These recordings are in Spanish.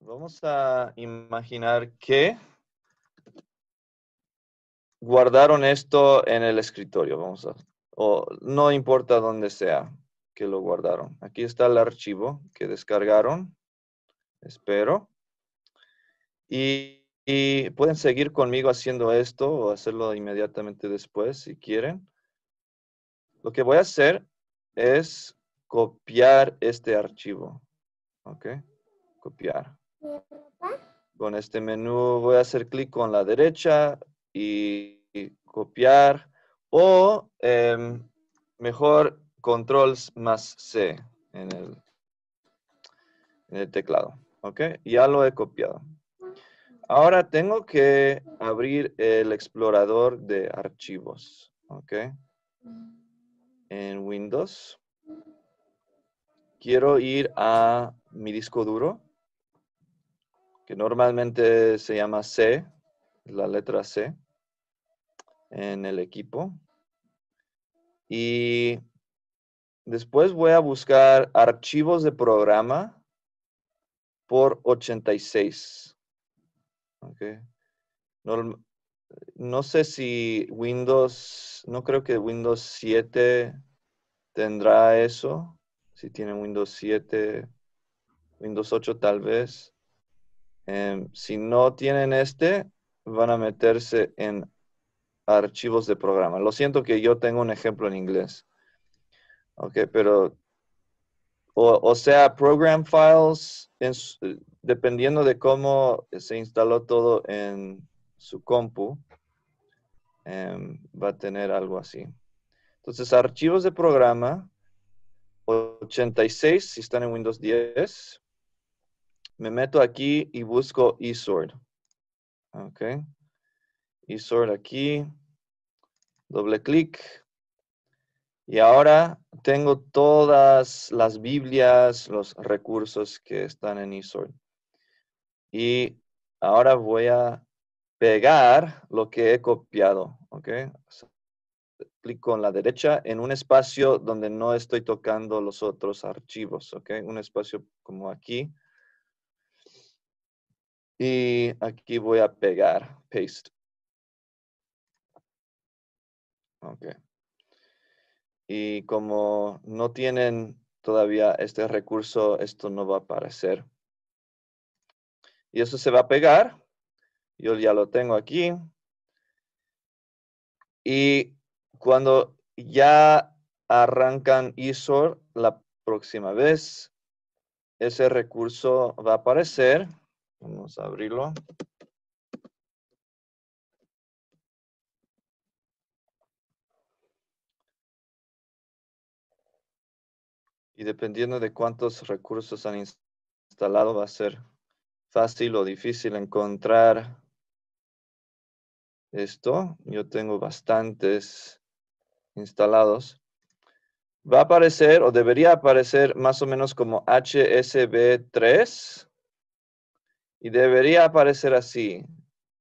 vamos a imaginar que guardaron esto en el escritorio, vamos a, o no importa dónde sea que lo guardaron. Aquí está el archivo que descargaron, espero. Y, pueden seguir conmigo haciendo esto o hacerlo inmediatamente después si quieren. Lo que voy a hacer es copiar este archivo. Ok. Copiar. Con este menú voy a hacer clic con la derecha y, copiar. O em, mejor control más C en el, en el teclado. ¿Ok? Ya lo he copiado. Ahora tengo que abrir el explorador de archivos. ¿Ok? En Windows. Quiero ir a mi disco duro que normalmente se llama C, la letra C, en el equipo. Y después voy a buscar archivos de programa por 86. Okay. No, no sé si Windows, no creo que Windows 7 tendrá eso. Si tiene Windows 7, Windows 8 tal vez. Em, si no tienen este, van a meterse en archivos de programa. Lo siento que yo tengo un ejemplo en inglés. Ok, pero, o, sea, program files, eh, dependiendo de cómo se instaló todo en su compu, em, va a tener algo así. Entonces, archivos de programa, 86 si están en Windows 10, me meto aquí y busco eSword. Ok. eSword aquí. Doble clic. Y ahora tengo todas las Biblias, los recursos que están en eSword. Y ahora voy a pegar lo que he copiado. ¿ok? Clic en la derecha en un espacio donde no estoy tocando los otros archivos. ¿ok? Un espacio como aquí. Y aquí voy a pegar, paste. Y como no tienen todavía este recurso, esto no va a aparecer. Y eso se va a pegar. Yo ya lo tengo aquí. Y cuando ya arrancan ISOR la próxima vez, ese recurso va a aparecer Vamos a abrirlo. Y dependiendo de cuántos recursos han instalado, va a ser fácil o difícil encontrar esto. Yo tengo bastantes instalados. Va a aparecer o debería aparecer más o menos como HSB3 y debería aparecer así.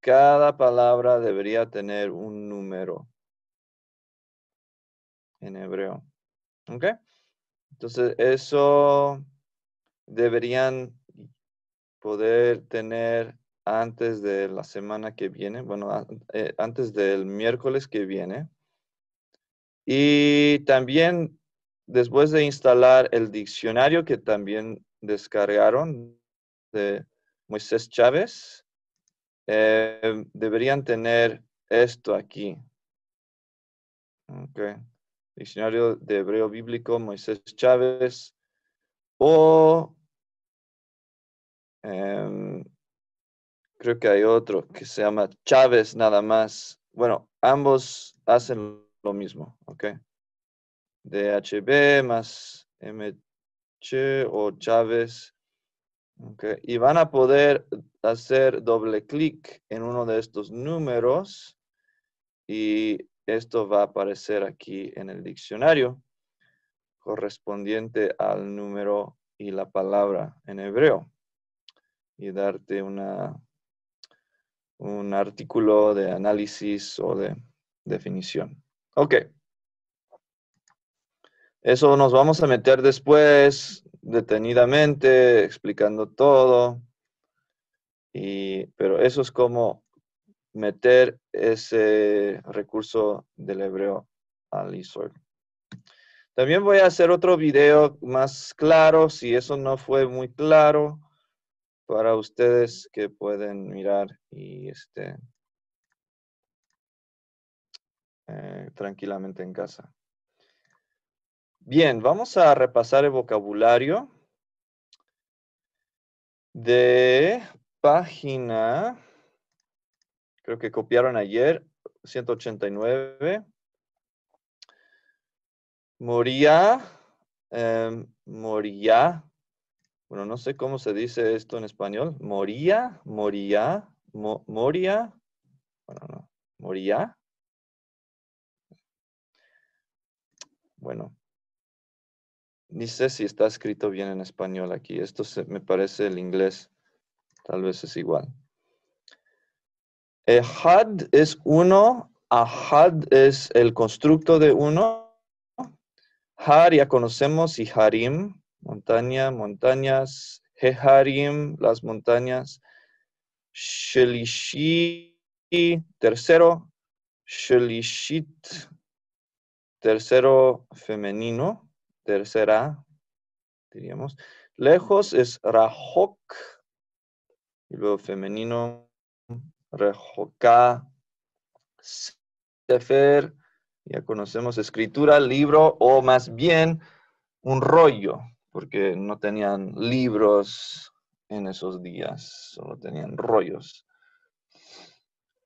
Cada palabra debería tener un número en hebreo. ¿Ok? Entonces, eso deberían poder tener antes de la semana que viene, bueno, eh, antes del miércoles que viene. Y también después de instalar el diccionario que también descargaron de Moisés Chávez, eh, deberían tener esto aquí. ok, Diccionario de Hebreo Bíblico, Moisés Chávez, o em, creo que hay otro que se llama Chávez nada más. Bueno, ambos hacen lo mismo, ¿ok? DHB más MH o Chávez y van a poder hacer doble clic en uno de estos números y esto va a aparecer aquí en el diccionario correspondiente al número y la palabra en hebreo y darte una, un artículo de análisis o de definición. Ok. Eso nos vamos a meter después detenidamente, explicando todo. Y, pero eso es como meter ese recurso del hebreo al Israel. También voy a hacer otro video más claro, si eso no fue muy claro, para ustedes que pueden mirar y este, eh, tranquilamente en casa. Bien, vamos a repasar el vocabulario de página, creo que copiaron ayer, 189. Moría, em, moría, bueno, no sé cómo se dice esto en español. Moría, moría, moría, bueno, no, moría. Bueno, ni sé si está escrito bien en español aquí. Esto me parece el inglés, tal vez es igual. Eh, had es uno, ahad es el constructo de uno. Har ya conocemos y harim, montaña, montañas. Jeharim. las montañas. Shelishi, tercero. Shelishit, tercero femenino tercera, diríamos. Lejos es rajok, y luego femenino, rajoka, sefer, ya conocemos escritura, libro, o más bien un rollo, porque no tenían libros en esos días, solo tenían rollos.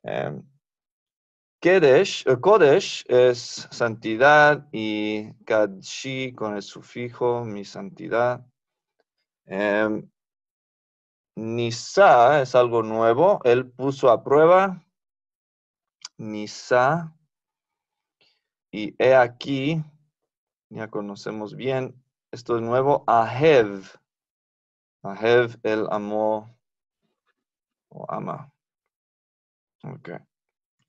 Em, eh, Kodesh es santidad y Kadshi con el sufijo mi santidad. Em, Nisa es algo nuevo. Él puso a prueba Nisa. Y he aquí, ya conocemos bien, esto es nuevo, Ahev. Ahev, el amor o ama. Okay.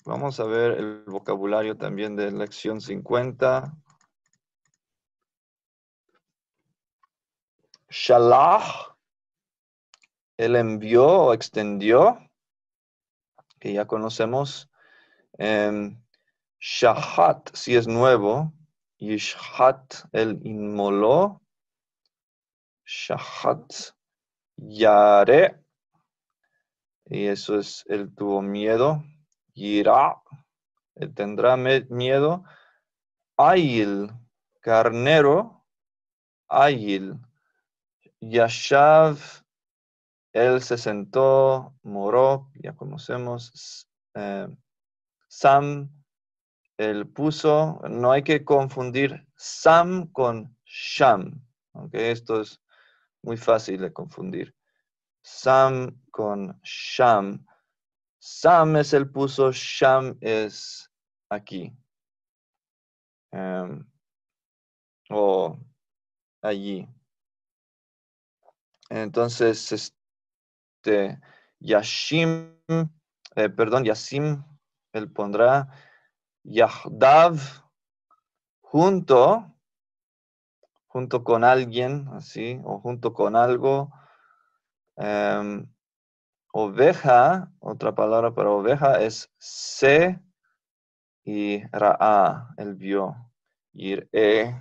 Vamos a ver el vocabulario también de lección 50. Shalah, él envió o extendió, que ya conocemos. Em, shahat, si es nuevo. Yishat el inmoló. Shahat, yare. Y eso es, él tuvo miedo irá, eh, tendrá miedo. Ayil, carnero, Ayil. Yashav, él se sentó, moró, ya conocemos. Eh, Sam, él puso, no hay que confundir Sam con Sham, aunque esto es muy fácil de confundir. Sam con Sham. Sam es el puso, Sham es aquí. Em, o allí. Entonces, este, Yashim, eh, perdón, Yasim, él pondrá Yahdav junto, junto con alguien, así, o junto con algo. Em, oveja, otra palabra para oveja es se y ra, el vio, y e,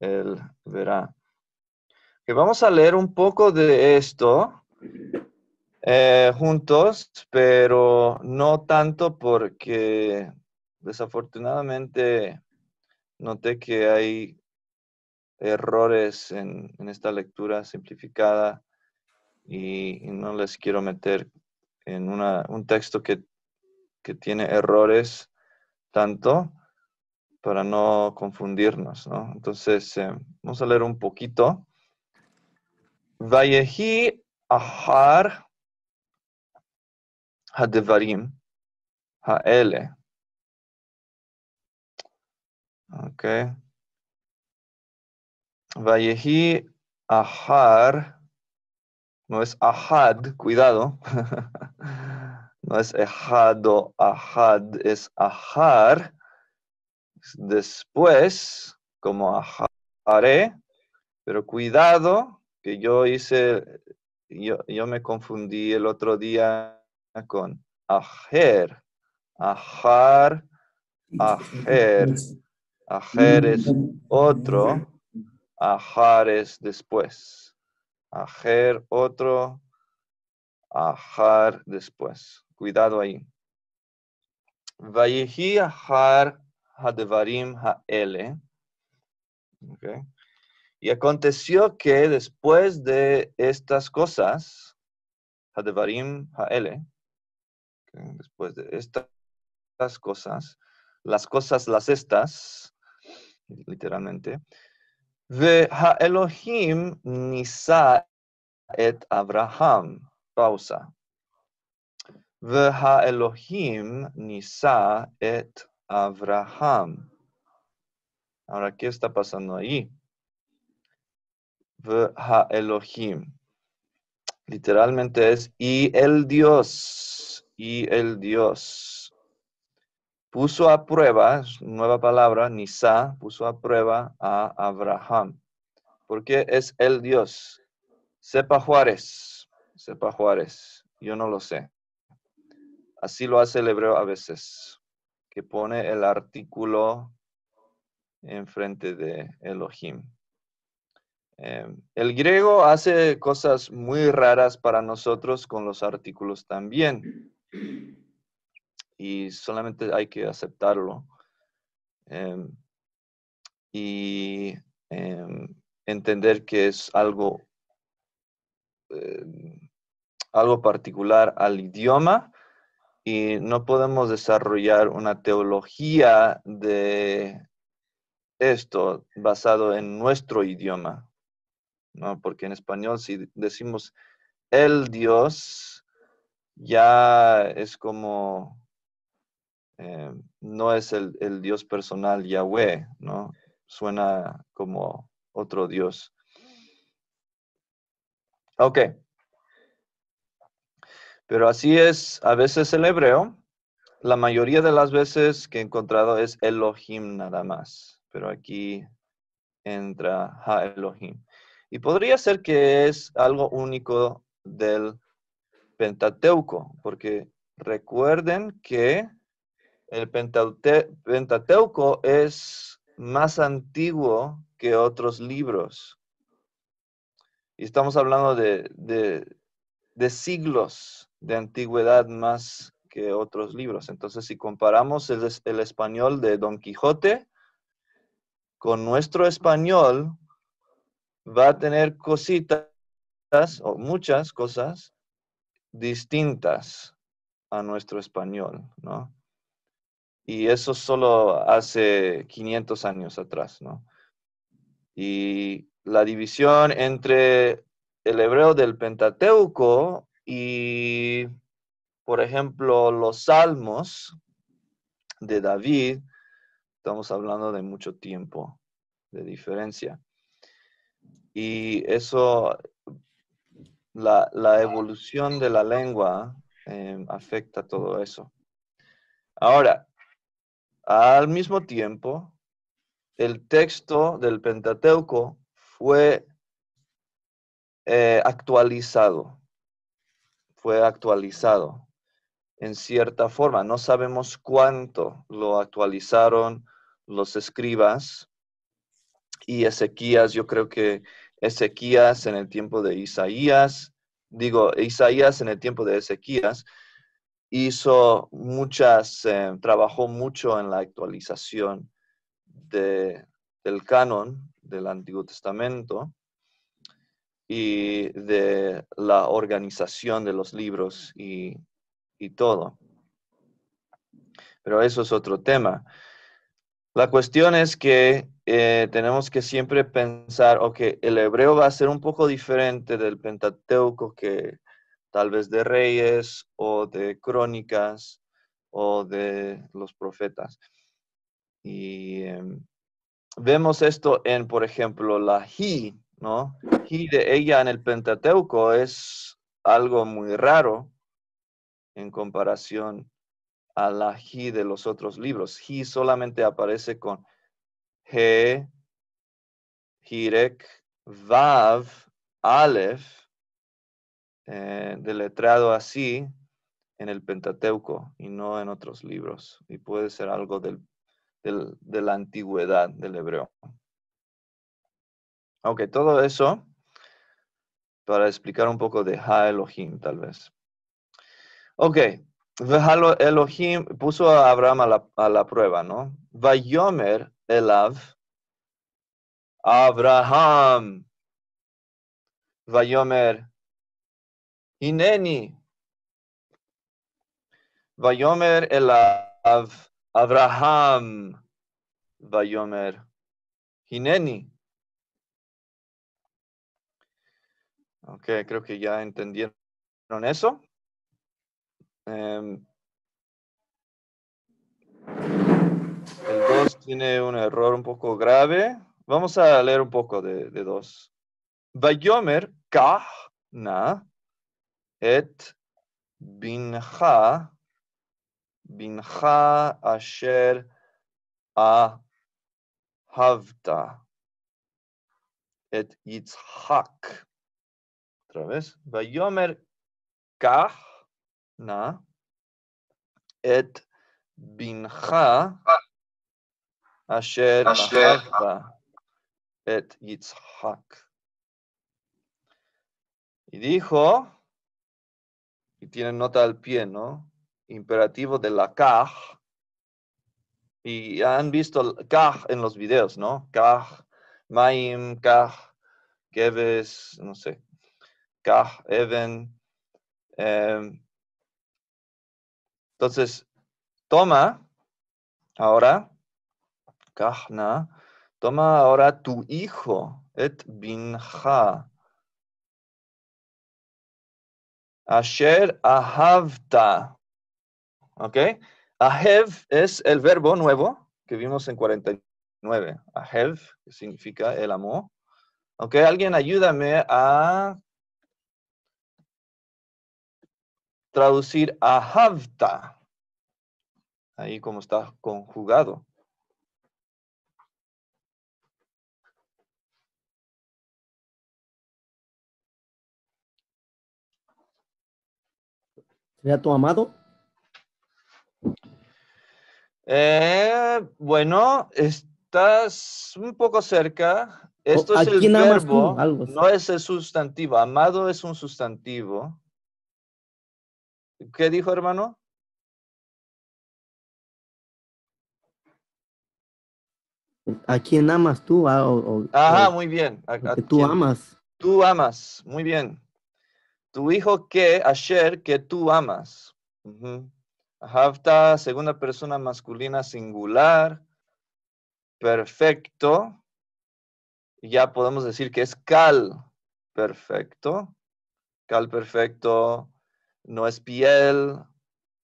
el verá. Que vamos a leer un poco de esto eh, juntos, pero no tanto porque desafortunadamente noté que hay errores en esta lectura simplificada y, no les quiero meter en una, un texto que, tiene errores tanto para no confundirnos, ¿no? Entonces, eh, vamos a leer un poquito. Vayehi ahar hadevarim haele. Ok. Vayehi ahar no es ahad, cuidado. no es ejado, ahad, es ajar, Después, como aharé, pero cuidado, que yo hice, yo, yo me confundí el otro día con ajer, ajar, ajer. Ajer es otro, ajar es después ajer, otro, ajar después. Cuidado ahí. Vayehi ajar hadevarim haele. Okay. Y aconteció que después de estas cosas, hadevarim haele, después de estas cosas, las cosas las estas, literalmente, Ve ha Elohim nisa et Abraham. Pausa. Ve ha Elohim nisa et Abraham. Ahora, ¿qué está pasando ahí? Ve Elohim. Literalmente es y el Dios. Y el Dios puso a prueba, nueva palabra, Nisa, puso a prueba a Abraham, porque es el Dios. Sepa Juárez, sepa Juárez, yo no lo sé. Así lo hace el hebreo a veces, que pone el artículo enfrente de Elohim. Em, el griego hace cosas muy raras para nosotros con los artículos también y solamente hay que aceptarlo. Em, y em, entender que es algo, em, algo particular al idioma y no podemos desarrollar una teología de esto basado en nuestro idioma, ¿no? Porque en español si decimos el Dios, ya es como eh, no es el, Dios personal Yahweh, ¿no? Suena como otro Dios. Ok. Pero así es a veces el hebreo. La mayoría de las veces que he encontrado es Elohim nada más. Pero aquí entra Ha Elohim. Y podría ser que es algo único del Pentateuco, porque recuerden que el Pentateuco es más antiguo que otros libros. Y estamos hablando de, siglos de antigüedad más que otros libros. Entonces, si comparamos el, el, español de Don Quijote con nuestro español, va a tener cositas o muchas cosas distintas a nuestro español, ¿no? Y eso solo hace 500 años atrás, ¿no? Y la división entre el hebreo del Pentateuco y, por ejemplo, los salmos de David, estamos hablando de mucho tiempo de diferencia. Y eso, la, evolución de la lengua eh, afecta todo eso. Ahora, al mismo tiempo, el texto del Pentateuco fue eh, actualizado, fue actualizado en cierta forma. No sabemos cuánto lo actualizaron los escribas y Ezequías, yo creo que Ezequías en el tiempo de Isaías, digo, Isaías en el tiempo de Ezequías, hizo muchas, eh, trabajó mucho en la actualización de, del canon del Antiguo Testamento y de la organización de los libros y, todo. Pero eso es otro tema. La cuestión es que eh, tenemos que siempre pensar, ok, el hebreo va a ser un poco diferente del Pentateuco que tal vez de reyes o de crónicas o de los profetas. Y em, vemos esto en, por ejemplo, la Hi, ¿no? Hi de ella en el Pentateuco es algo muy raro en comparación a la Hi de los otros libros. Hi solamente aparece con He, Hirek, Vav, Aleph, eh, deletrado así en el Pentateuco y no en otros libros. Y puede ser algo de la antigüedad del hebreo. Ok, todo eso para explicar un poco de Ha Elohim, tal vez. Ok, Elohim puso a Abraham a la, a la prueba, ¿no? Vayomer Elav, Abraham. Vayomer Hineni. Vayomer elav Abraham. Vayomer. Hineni. Ok, creo que ya entendieron eso. Em, el 2 tiene un error un poco grave. Vamos a leer un poco de 2. Vayomer kah na את בנך, בנך אשר אהבת, את יצחק. ויאמר כך נא את בנך אשר אהבת את יצחק. Y dijo, tienen nota al pie, ¿no? Imperativo de la caj, Y han visto kaj en los videos, ¿no? Caj maim, que keves, no sé. caj even. Em, entonces, toma ahora, kahna, toma ahora tu hijo, et ja Asher ahavta. ¿Ok? Ahev es el verbo nuevo que vimos en 49. Ahev, que significa el amor. ¿Ok? Alguien ayúdame a traducir a ahavta. Ahí como está conjugado. a tu amado? Eh, bueno, estás un poco cerca. Esto oh, es el verbo, no es el sustantivo. Amado es un sustantivo. ¿Qué dijo, hermano? ¿A quién amas tú? Ah, Ajá, muy bien. tú amas. Tú amas, muy bien tu hijo que, ayer, que tú amas. Uh segunda persona masculina singular, perfecto. Ya podemos decir que es cal perfecto. Cal perfecto no es piel,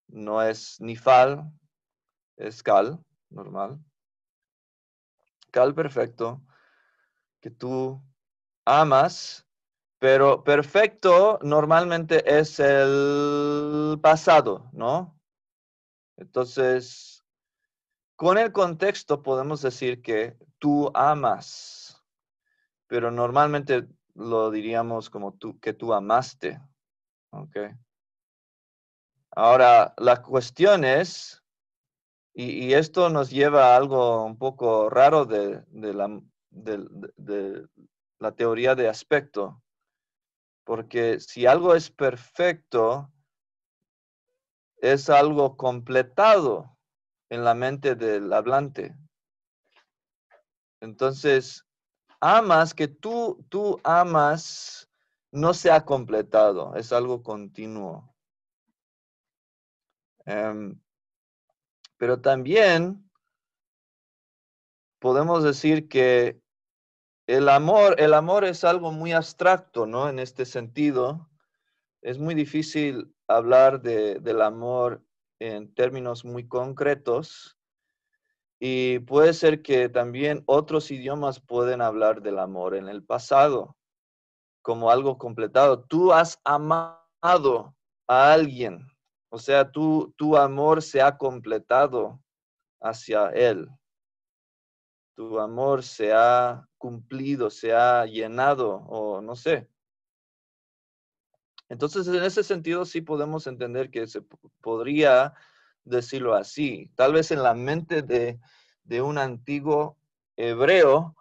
no es nifal, es cal normal. Cal perfecto que tú amas pero perfecto normalmente es el pasado, ¿no? Entonces, con el contexto podemos decir que tú amas, pero normalmente lo diríamos como tú, que tú amaste, ¿ok? Ahora, la cuestión es, y, esto nos lleva a algo un poco raro de la teoría de aspecto, porque si algo es perfecto, es algo completado en la mente del hablante. Entonces, amas que tú, tú amas, no se ha completado, es algo continuo. Em, pero también podemos decir que el amor, el amor es algo muy abstracto, ¿no? En este sentido, es muy difícil hablar del amor en términos muy concretos y puede ser que también otros idiomas pueden hablar del amor en el pasado como algo completado. Tú has amado a alguien, o sea, tu amor se ha completado hacia él. Tu amor se ha cumplido, se ha llenado o no sé. Entonces, en ese sentido, sí podemos entender que se podría decirlo así. Tal vez en la mente de, un antiguo hebreo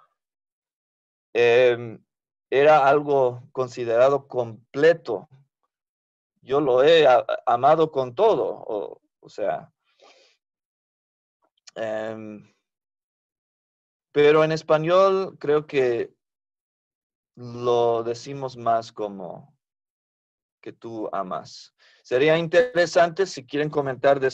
em, era algo considerado completo. Yo lo he amado con todo, o, o sea, em, pero en español creo que lo decimos más como que tú amas. Sería interesante si quieren comentar de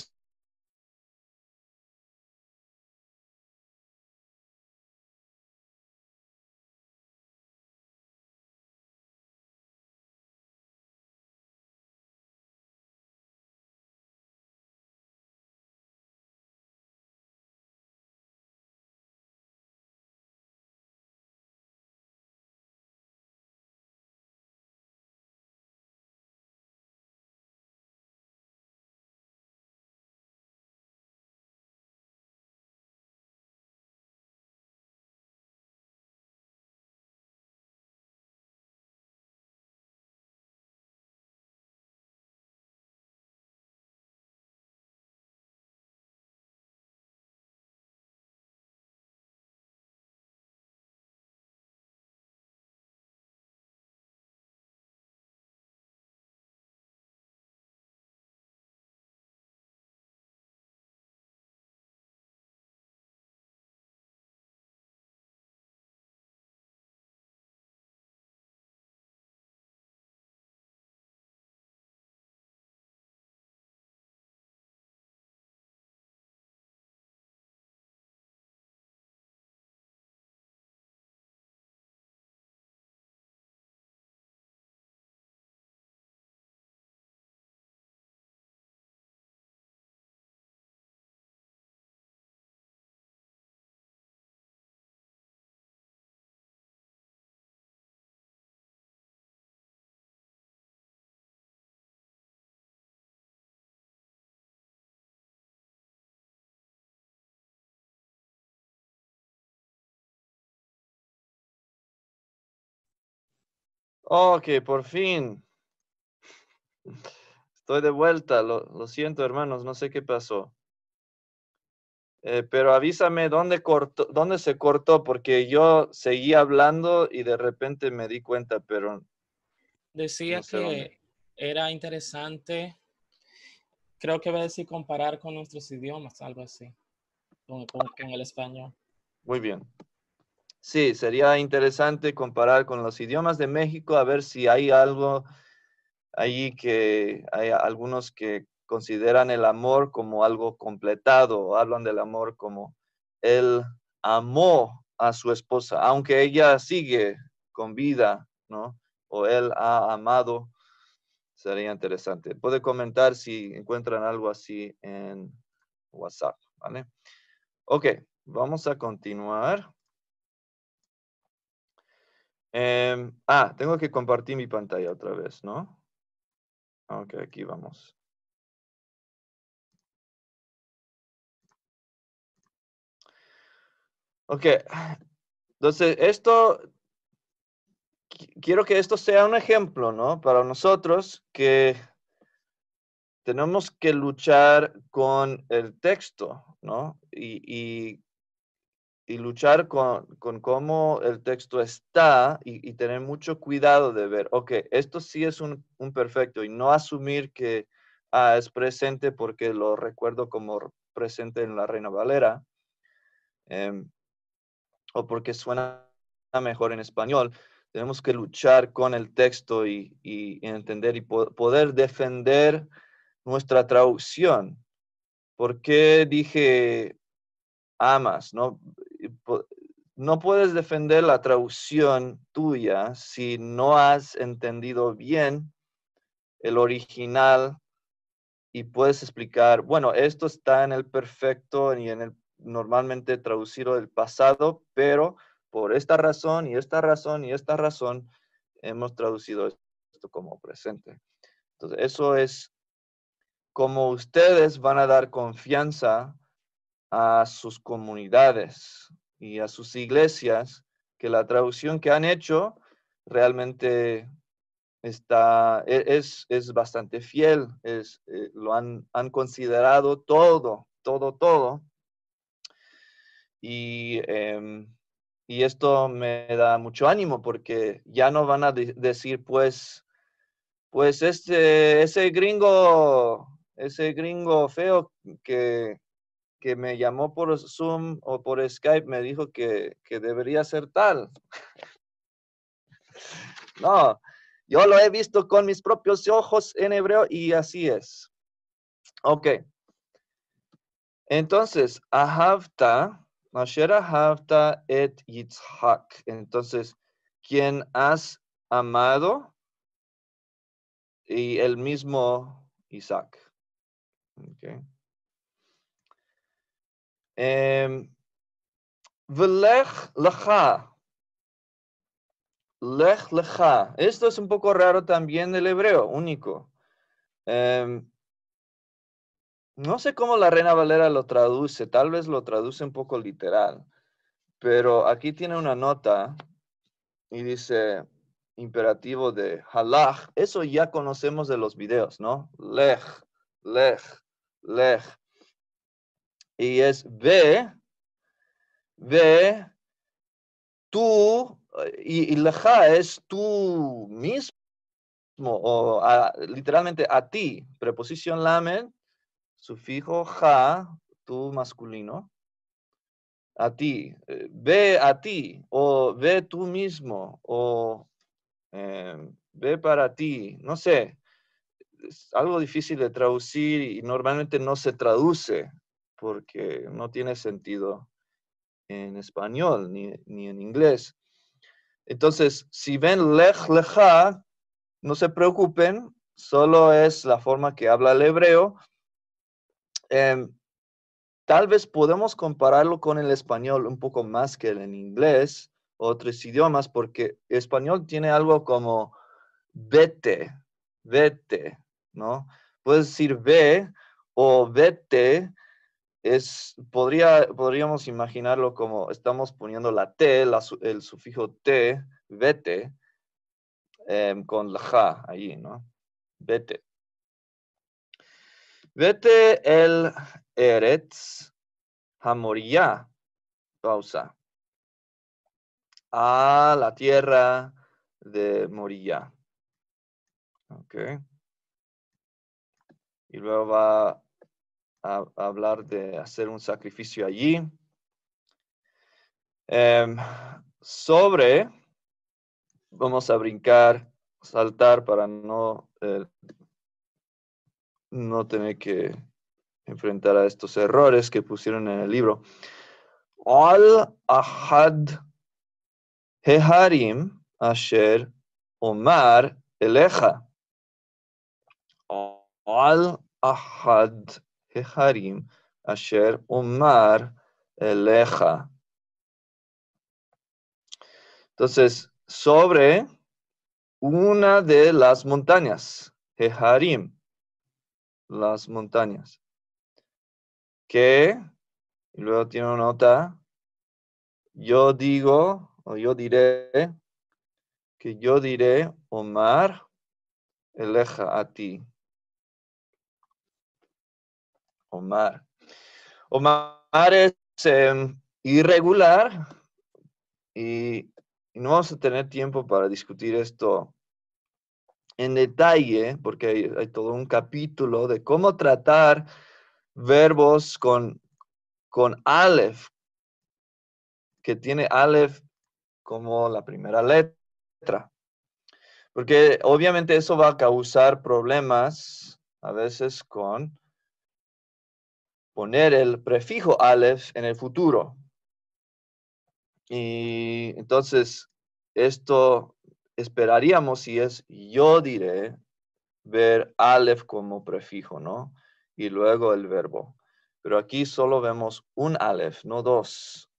Ok, por fin. Estoy de vuelta. Lo, siento, hermanos. No sé qué pasó. Eh, pero avísame dónde, cortó, dónde se cortó, porque yo seguí hablando y de repente me di cuenta, pero... Decía que era interesante, creo que va a decir comparar con nuestros idiomas, algo así, con el español. Muy bien. Sí, sería interesante comparar con los idiomas de México a ver si hay algo allí que hay algunos que consideran el amor como algo completado, hablan del amor como él amó a su esposa, aunque ella sigue con vida, ¿no? O él ha amado, sería interesante. Puede comentar si encuentran algo así en WhatsApp, ¿vale? Ok, vamos a continuar. Em, ah, tengo que compartir mi pantalla otra vez, ¿no? Ok, aquí vamos. Ok, entonces esto, quiero que esto sea un ejemplo, ¿no? Para nosotros que tenemos que luchar con el texto, ¿no? y y luchar con, con, cómo el texto está y, tener mucho cuidado de ver, ok, esto sí es un, perfecto y no asumir que ah, es presente porque lo recuerdo como presente en la Reina Valera em, o porque suena mejor en español. Tenemos que luchar con el texto y, entender y poder defender nuestra traducción. ¿Por qué dije amas? ¿no? no puedes defender la traducción tuya si no has entendido bien el original y puedes explicar, bueno, esto está en el perfecto y en el normalmente traducido del pasado, pero por esta razón y esta razón y esta razón hemos traducido esto como presente. Entonces, eso es como ustedes van a dar confianza a sus comunidades y a sus iglesias que la traducción que han hecho realmente está, e-, es, bastante fiel, es, eh, lo han, considerado todo, todo, todo. Em, y, esto me da mucho ánimo porque ya no van a decir, pues, pues este, ese gringo, ese gringo feo que, que me llamó por Zoom o por Skype me dijo que, que debería ser tal. No, yo lo he visto con mis propios ojos en hebreo y así es. Ok. Entonces, ahavta, asher ahavta et yitzhak. Entonces, quien has amado y el mismo Isaac. Okay. Em, Velech lecha. Lech lecha. Esto es un poco raro también del hebreo, único. Em, no sé cómo la Reina Valera lo traduce, tal vez lo traduce un poco literal, pero aquí tiene una nota y dice imperativo de halach. Eso ya conocemos de los videos, ¿no? Lech, lech, lech y es ve, ve tú, y, la ja es tú mismo, o literalmente a ti, preposición lamen, sufijo ja, tú masculino, a ti, eh, ve a ti, o ve tú mismo, o em, ve para ti, no sé, es algo difícil de traducir y normalmente no se traduce porque no tiene sentido en español ni, ni en inglés. Entonces, si ven lej, leja, no se preocupen, solo es la forma que habla el hebreo. Em, tal vez podemos compararlo con el español un poco más que el en inglés, O otros idiomas, porque español tiene algo como vete, vete, ¿no? Puedes decir ve o vete podría, podríamos imaginarlo como estamos poniendo la T, el sufijo T, vete, em, con la ja ahí ¿no? Vete. Vete el Eretz Moria. pausa, a la tierra de Moria. Ok. Y luego va hablar de hacer un sacrificio allí. Em, sobre, vamos a brincar, saltar para no, eh, no tener que enfrentar a estos errores que pusieron en el libro. Al-Ahad Heharim Asher Omar Eleja. Al-Ahad Jeharim, Asher Omar Eleja. Entonces, sobre una de las montañas, Jeharim, las montañas, que, y luego tiene una nota, yo digo, o yo diré, que yo diré, Omar, eleja a ti. Omar. Omar es em, irregular y, no vamos a tener tiempo para discutir esto en detalle, porque hay, todo un capítulo de cómo tratar verbos con, con Aleph, que tiene Aleph como la primera letra. Porque obviamente eso va a causar problemas a veces con poner el prefijo Aleph en el futuro. Y entonces, esto esperaríamos si es yo diré, ver Aleph como prefijo, ¿no? Y luego el verbo. Pero aquí solo vemos un Aleph, no dos.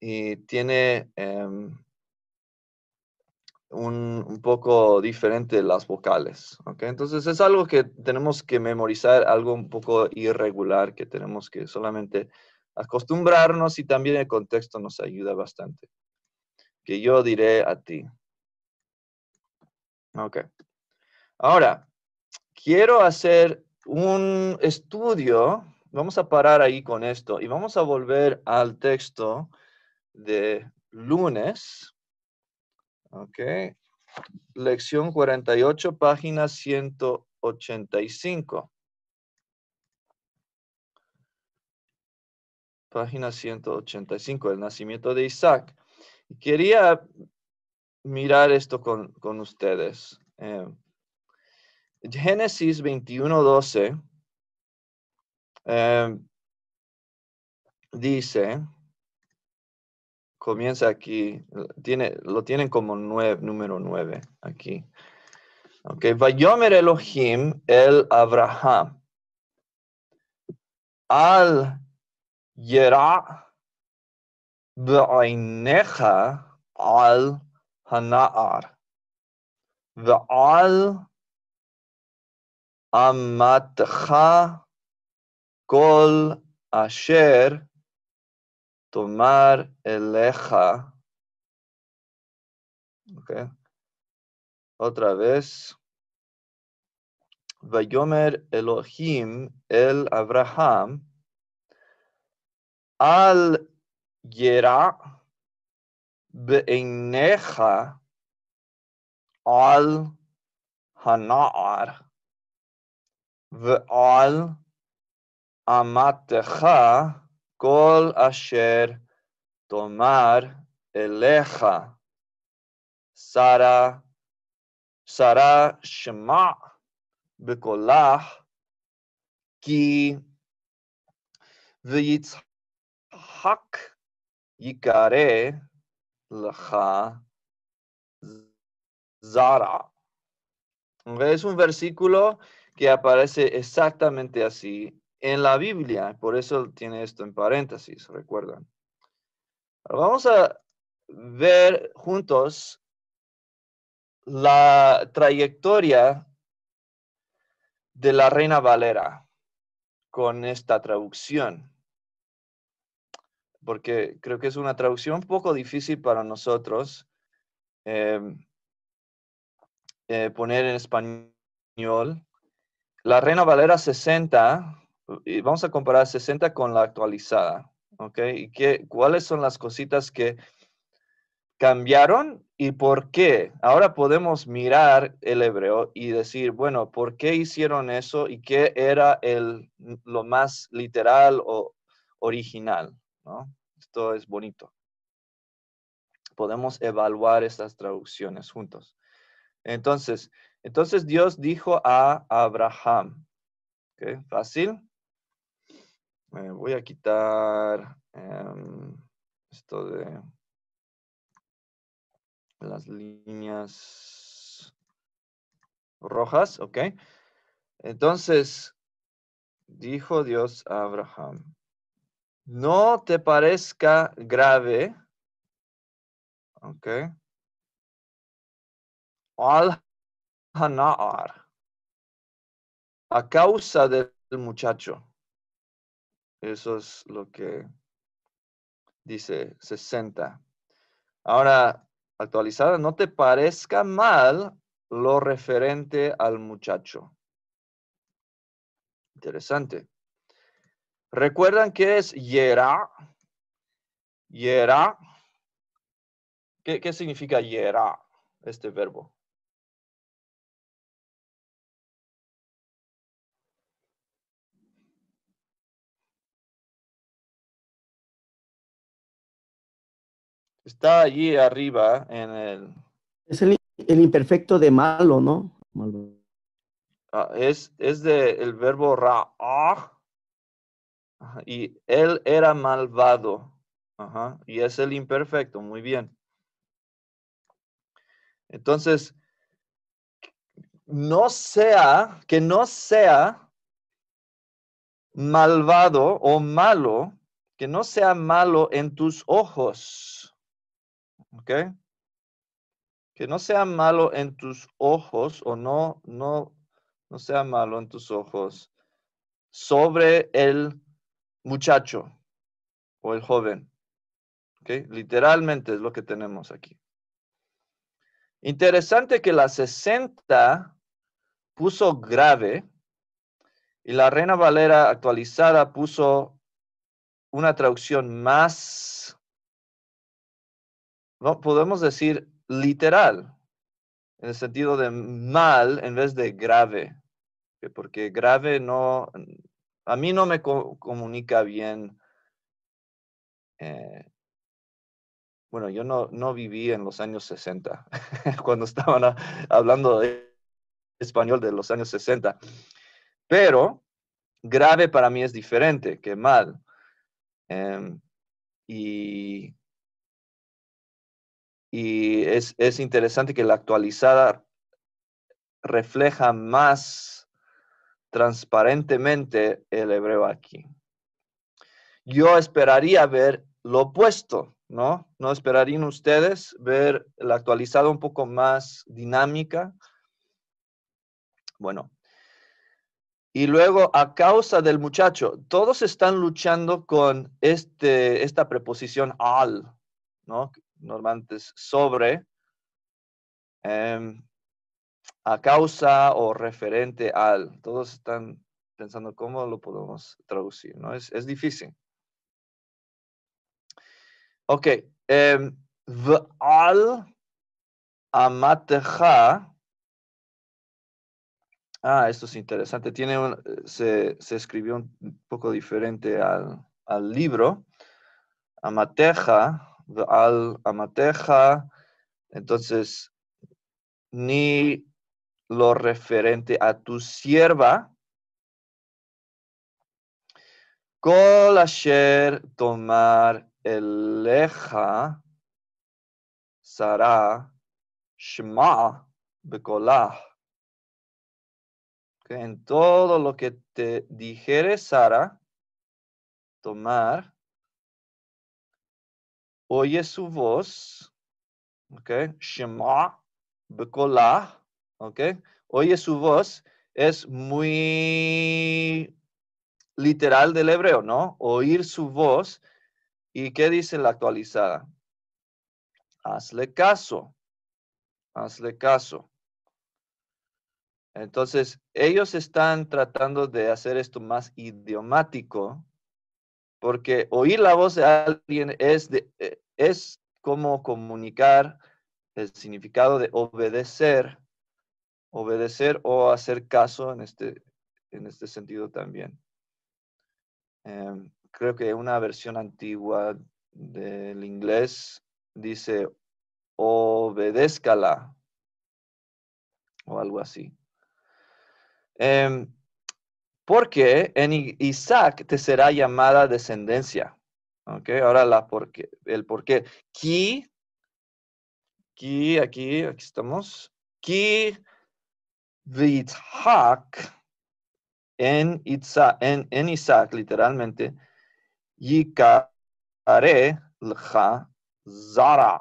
Y tiene em, un, poco diferente las vocales. ¿okay? Entonces es algo que tenemos que memorizar, algo un poco irregular que tenemos que solamente acostumbrarnos y también el contexto nos ayuda bastante. Que yo diré a ti. Ok. Ahora, quiero hacer un estudio. Vamos a parar ahí con esto y vamos a volver al texto de lunes Ok. Lección 48, página 185. Página 185, el nacimiento de Isaac. Quería mirar esto con, ustedes. Eh, Génesis 21, 12 eh, dice, comienza aquí, tiene, lo tienen como número nueve. aquí. okay Vayomer Elohim el Abraham. Al Yera Baineja al Hanaar. Al Amatcha Kol Asher tomar eleja. Okay. Otra vez. Vayomer Elohim el Abraham al Yera Beineja al Hanar al Amateja Kol asher tomar eleja. Sara, Sara Shema bekolah ki v'yitzhak yikare lecha Zara. Es un versículo que aparece exactamente así en la Biblia. Por eso tiene esto en paréntesis, recuerdan. vamos a ver juntos la trayectoria de la Reina Valera con esta traducción, porque creo que es una traducción un poco difícil para nosotros em, eh, poner en español. La Reina Valera 60 y vamos a comparar 60 con la actualizada, ¿ok? ¿Y qué, cuáles son las cositas que cambiaron y por qué? Ahora podemos mirar el hebreo y decir, bueno, ¿por qué hicieron eso y qué era el, lo más literal o original? Esto es bonito. Podemos evaluar estas traducciones juntos. Entonces, entonces Dios dijo a Abraham, ¿ok? Fácil voy a quitar em, esto de las líneas rojas, ¿ok? Entonces, dijo Dios a Abraham, no te parezca grave, ¿ok? Al Hanar, a causa del muchacho. Eso es lo que dice 60. Ahora, actualizada, no te parezca mal lo referente al muchacho. Interesante. ¿Recuerdan que es Yera? Yera. ¿Qué, qué significa Yera, este verbo? está allí arriba en el... Es el, imperfecto de malo, ¿no? Ah, es, es el verbo ra ah. Y él era malvado. Y es el imperfecto. Muy bien. Entonces, no sea, que no sea malvado o malo, que no sea malo en tus ojos. ¿ok? Que no sea malo en tus ojos o no, no, no sea malo en tus ojos sobre el muchacho o el joven. ¿ok? Literalmente es lo que tenemos aquí. Interesante que la 60 puso grave y la Reina Valera actualizada puso una traducción más no podemos decir literal, en el sentido de mal en vez de grave, porque grave no, a mí no me comunica bien. Eh, bueno, yo no, no viví en los años 60, cuando estaban hablando de español de los años 60, pero grave para mí es diferente que mal. Em, y y es, interesante que la actualizada refleja más transparentemente el hebreo aquí. Yo esperaría ver lo opuesto, ¿no? ¿No esperarían ustedes ver la actualizada un poco más dinámica? Bueno. Y luego, a causa del muchacho, todos están luchando con este, esta preposición al, ¿no? Normantes sobre, em, a causa o referente al. Todos están pensando cómo lo podemos traducir, ¿no? Es, difícil. Ok. Eh, em, al amateja. Ah, esto es interesante. Tiene se, escribió un poco diferente al, al libro. Amateja al amateja, entonces ni lo referente a tu sierva, colasher tomar eleja Sara Shma Bekolah. En todo lo que te dijere Sara, tomar, oye su voz, ¿ok? Shema Bekola, ¿ok? Oye su voz es muy literal del hebreo, ¿no? Oír su voz. ¿Y qué dice la actualizada? Hazle caso, hazle caso. Entonces, ellos están tratando de hacer esto más idiomático porque oír la voz de alguien es, eh, es como comunicar el significado de obedecer, obedecer o hacer caso en este, en este sentido también. Em, creo que una versión antigua del inglés dice obedezcala o algo así. Em, porque en Isaac te será llamada descendencia. Okay, ahora el por qué. Qui, qui, aquí, aquí estamos. Ki vitzhak en Isaac, en, en Isaac literalmente. Yikare lcha zara.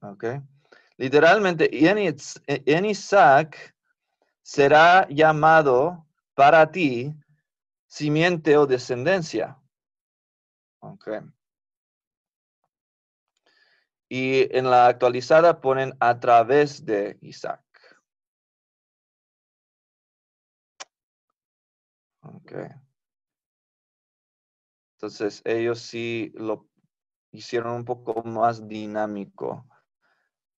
Okay. Literalmente, en Isaac será llamado para ti simiente o descendencia. Okay. Y en la actualizada ponen a través de Isaac. Okay. Entonces ellos sí lo hicieron un poco más dinámico.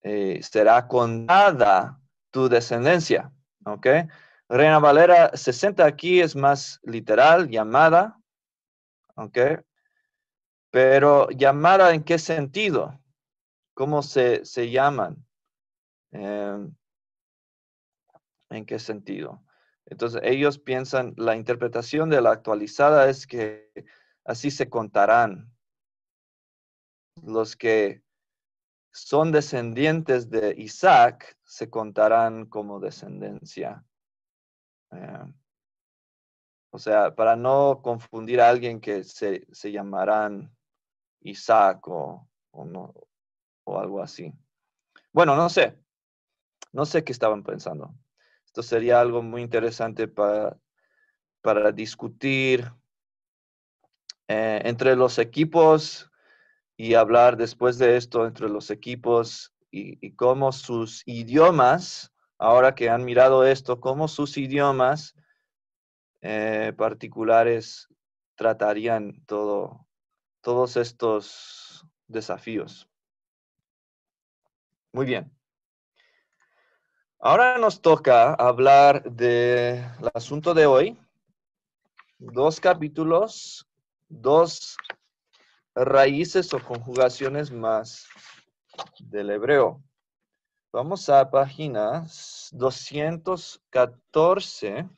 Eh, será contada tu descendencia. ¿ok? Reina Valera 60 aquí es más literal, llamada, ¿ok? Pero llamada en qué sentido? ¿Cómo se, se llaman? Em, ¿En qué sentido? Entonces ellos piensan, la interpretación de la actualizada es que así se contarán los que son descendientes de Isaac, se contarán como descendencia. Eh, o sea, para no confundir a alguien que se, llamarán Isaac o, no, o algo así. Bueno, no sé. No sé qué estaban pensando. Esto sería algo muy interesante para, para discutir eh, entre los equipos y hablar después de esto entre los equipos y, cómo sus idiomas, ahora que han mirado esto, cómo sus idiomas eh, particulares tratarían todo, todos estos desafíos. Muy bien. Ahora nos toca hablar del asunto de hoy. Dos capítulos, dos raíces o conjugaciones más del hebreo. Vamos a página 214.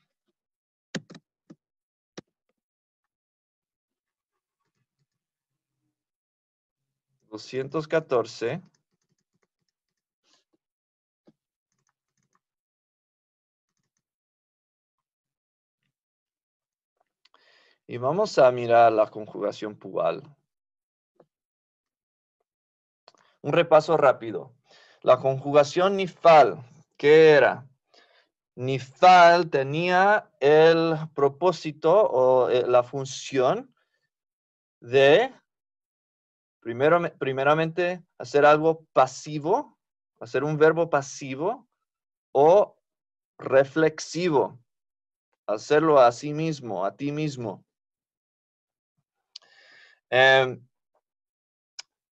Doscientos catorce. Y vamos a mirar la conjugación pubal. Un repaso rápido. La conjugación nifal, ¿qué era? Nifal tenía el propósito o eh, la función de, primero, primeramente, hacer algo pasivo, hacer un verbo pasivo o reflexivo, hacerlo a sí mismo, a ti mismo. Em,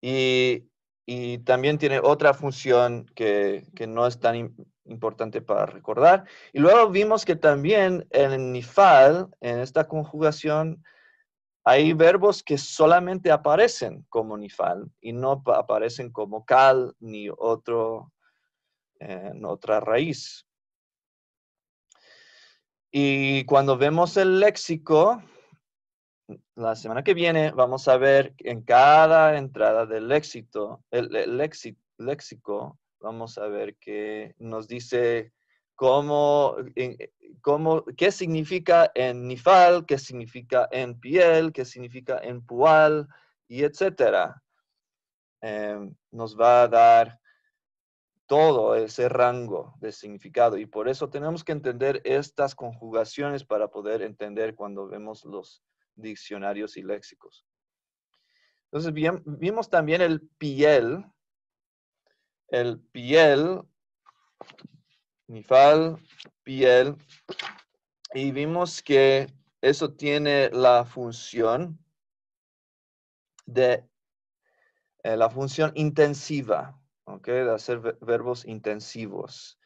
y y también tiene otra función que, no es tan importante para recordar. Y luego vimos que también en nifal, en esta conjugación, hay verbos que solamente aparecen como nifal y no aparecen como cal ni otro, en otra raíz. Y cuando vemos el léxico, la semana que viene vamos a ver en cada entrada del éxito, el, léxico, vamos a ver que nos dice cómo, cómo, qué significa en nifal, qué significa en piel, qué significa en pual, y etcétera. Em, nos va a dar todo ese rango de significado y por eso tenemos que entender estas conjugaciones para poder entender cuando vemos los diccionarios y léxicos. Entonces vimos también el piel, el piel, nifal, piel, y vimos que eso tiene la función de eh, la función intensiva, ok, de hacer verbos intensivos.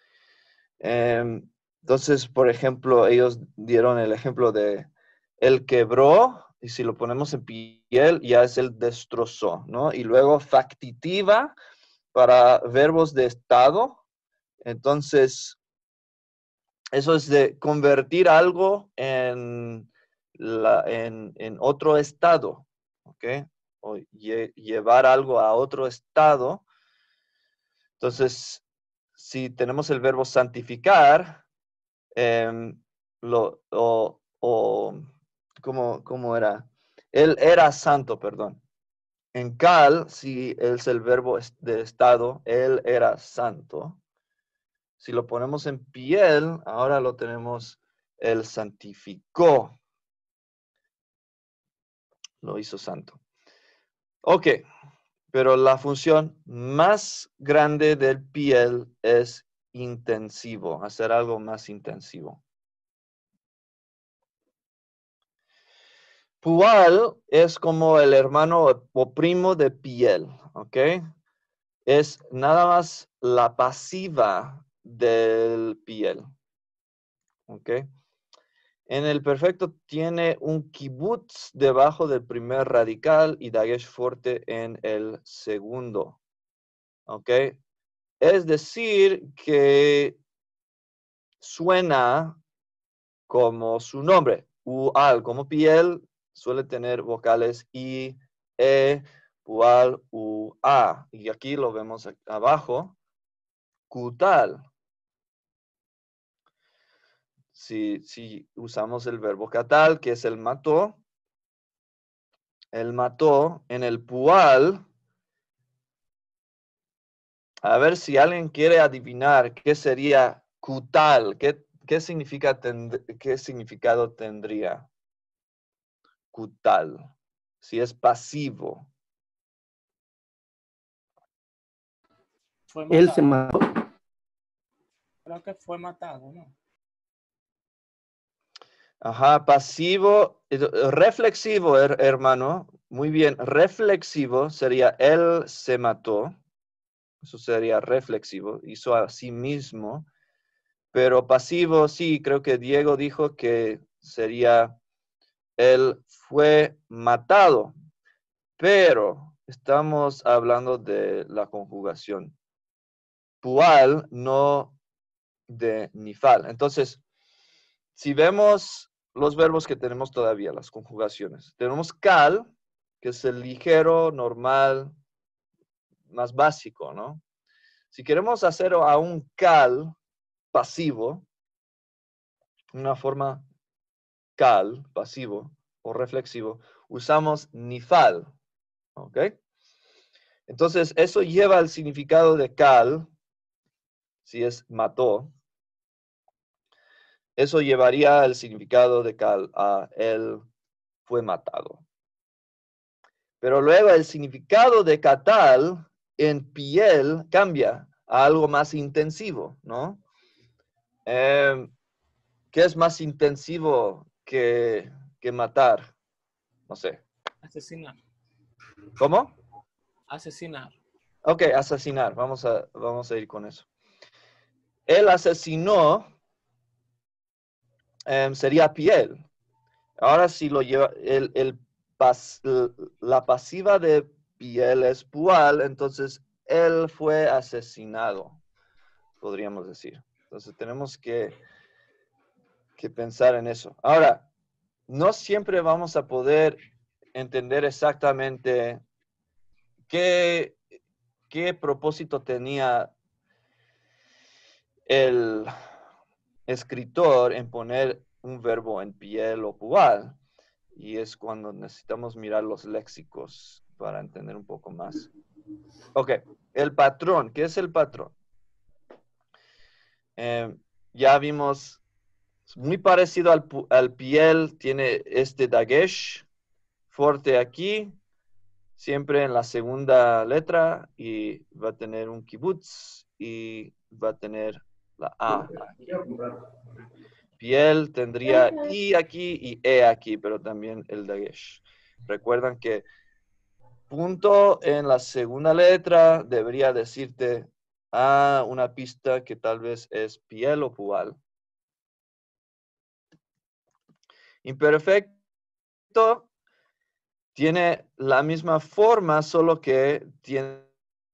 Em, entonces, por ejemplo, ellos dieron el ejemplo de el quebró, y si lo ponemos en piel, ya es el destrozó, ¿no? Y luego factitiva para verbos de estado. Entonces, eso es de convertir algo en, en, otro estado, ¿ok? O llevar algo a otro estado. Entonces, si tenemos el verbo santificar, em, lo, o cómo, cómo era. Él era santo, perdón. En cal, si es el verbo de estado, él era santo. Si lo ponemos en piel, ahora lo tenemos, él santificó. Lo hizo santo. Ok, pero la función más grande del piel es intensivo, hacer algo más intensivo. Pual es como el hermano o primo de piel, ¿ok? Es nada más la pasiva del piel, ¿ok? En el perfecto tiene un kibutz debajo del primer radical y dagesh fuerte en el segundo, ¿ok? Es decir, que suena como su nombre, ual, como piel, suele tener vocales I, E, Pual, U, A. Y aquí lo vemos abajo. Cutal. Si, usamos el verbo catal, que es el mató, el mató en el pual. A ver si alguien quiere adivinar qué sería cutal, qué, qué significado tendría si es pasivo. Él se mató. Creo que fue matado, ¿no? Ajá, pasivo, eh, reflexivo, hermano. Muy bien, reflexivo sería él se mató. Eso sería reflexivo, hizo a sí mismo. Pero pasivo, sí, creo que Diego dijo que sería él fue matado. Pero estamos hablando de la conjugación. Pual, no de nifal. Entonces, si vemos los verbos que tenemos todavía, las conjugaciones, tenemos cal, que es el ligero, normal, más básico, ¿no? Si queremos hacer a un cal pasivo, una forma cal, pasivo o reflexivo, usamos nifal. ¿Ok? Entonces, eso lleva al significado de cal, si es mató. Eso llevaría al significado de cal a él fue matado. Pero luego el significado de catal en piel cambia a algo más intensivo, ¿no? Eh, ¿Qué es más intensivo que, que matar. No sé. Asesinar. ¿Cómo? Asesinar. Ok, asesinar. Vamos a, vamos a ir con eso. Él asesinó em, sería piel. Ahora si lo lleva, el, el la pasiva de piel es pual, entonces él fue asesinado, podríamos decir. Entonces tenemos que que pensar en eso. Ahora, no siempre vamos a poder entender exactamente qué, propósito tenía el escritor en poner un verbo en piel o cubal Y es cuando necesitamos mirar los léxicos para entender un poco más. Ok, el patrón. ¿Qué es el patrón? Eh, ya vimos muy parecido al, piel, tiene este dagesh fuerte aquí, siempre en la segunda letra y va a tener un kibutz y va a tener la A. Piel tendría I aquí y E aquí, pero también el dagesh. Recuerdan que punto en la segunda letra debería decirte a ah, una pista que tal vez es piel o pual. Imperfecto tiene la misma forma, solo que tiene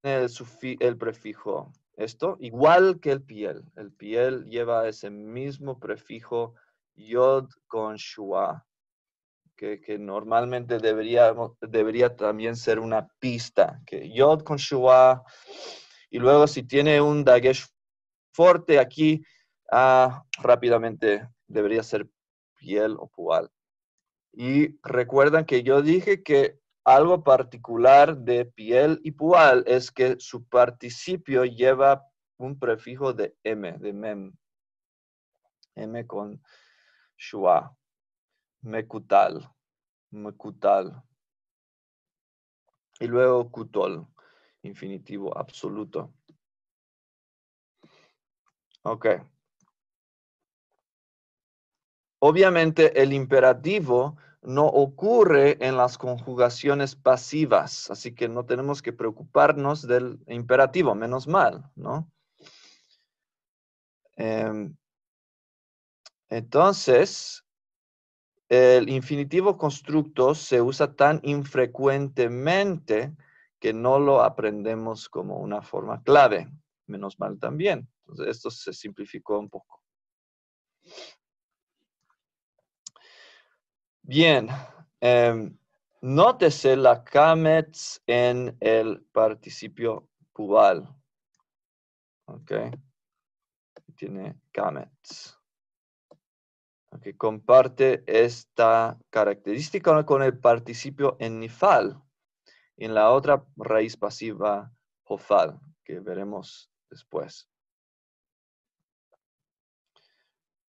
el, prefijo. Esto, igual que el piel. El piel lleva ese mismo prefijo yod con shua, que, normalmente debería, debería también ser una pista. Que yod con shua, y luego si tiene un dagesh fuerte aquí, ah, rápidamente debería ser piel o pual. Y recuerdan que yo dije que algo particular de piel y pual es que su participio lleva un prefijo de M, de mem. M con shua. Mecutal. Mecutal. Y luego cutol, infinitivo absoluto. Ok. Obviamente el imperativo no ocurre en las conjugaciones pasivas, así que no tenemos que preocuparnos del imperativo, menos mal, ¿no? Em, entonces, el infinitivo constructo se usa tan infrecuentemente que no lo aprendemos como una forma clave. Menos mal también. Entonces, esto se simplificó un poco. Bien, em, nótese la kametz en el participio cubal. ¿Ok? Tiene kamets. Que comparte esta característica con el participio en nifal, en la otra raíz pasiva hofal, que veremos después.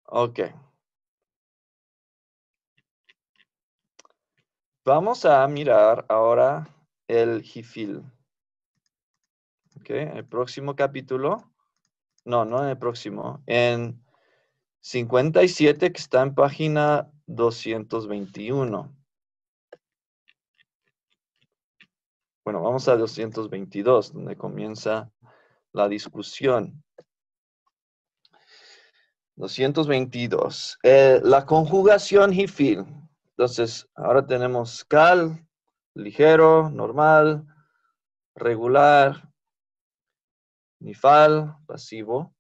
okay. Vamos a mirar ahora el Jifil. Ok, el próximo capítulo, no, no en el próximo, en 57 que está en página 221. Bueno, vamos a 222, donde comienza la discusión. 222. Eh, la conjugación hifil. Entonces, ahora tenemos cal, ligero, normal, regular, nifal, pasivo,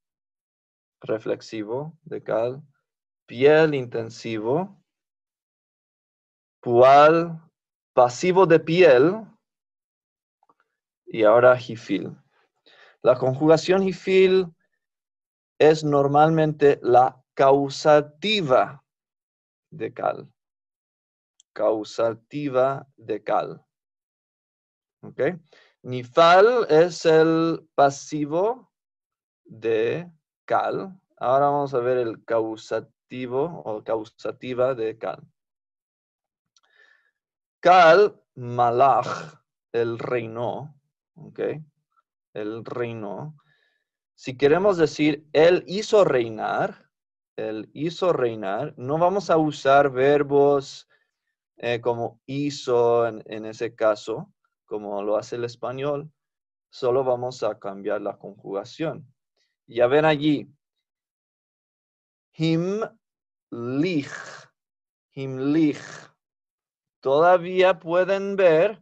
reflexivo, de cal, piel, intensivo, pual, pasivo de piel, y ahora jifil. La conjugación jifil es normalmente la causativa de cal causativa de cal. ¿Ok? Nifal es el pasivo de cal. Ahora vamos a ver el causativo o causativa de cal. Cal malach, el reinó. ¿Ok? El reinó. Si queremos decir, él hizo reinar, él hizo reinar, no vamos a usar verbos eh, como hizo en, ese caso, como lo hace el español, solo vamos a cambiar la conjugación. Ya ven allí, himlich, himlich. Todavía pueden ver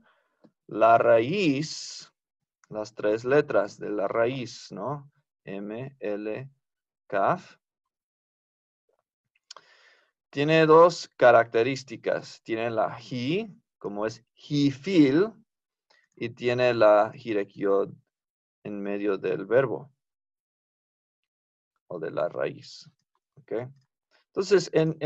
la raíz, las tres letras de la raíz, ¿no? M, L, Kaf. Tiene dos características. Tiene la hi, como es feel y tiene la hirekiod en medio del verbo o de la raíz. Entonces, en,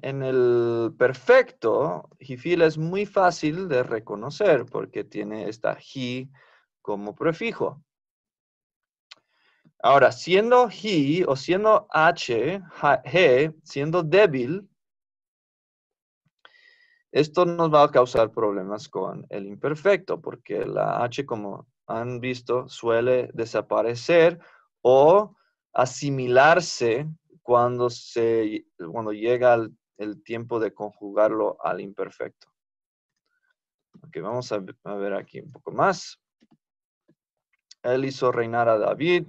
el perfecto, feel es muy fácil de reconocer porque tiene esta hi como prefijo. Ahora, siendo he o siendo h, he, siendo débil, esto nos va a causar problemas con el imperfecto, porque la h, como han visto, suele desaparecer o asimilarse cuando, se, cuando llega el, tiempo de conjugarlo al imperfecto. Ok, vamos a ver aquí un poco más. Él hizo reinar a David,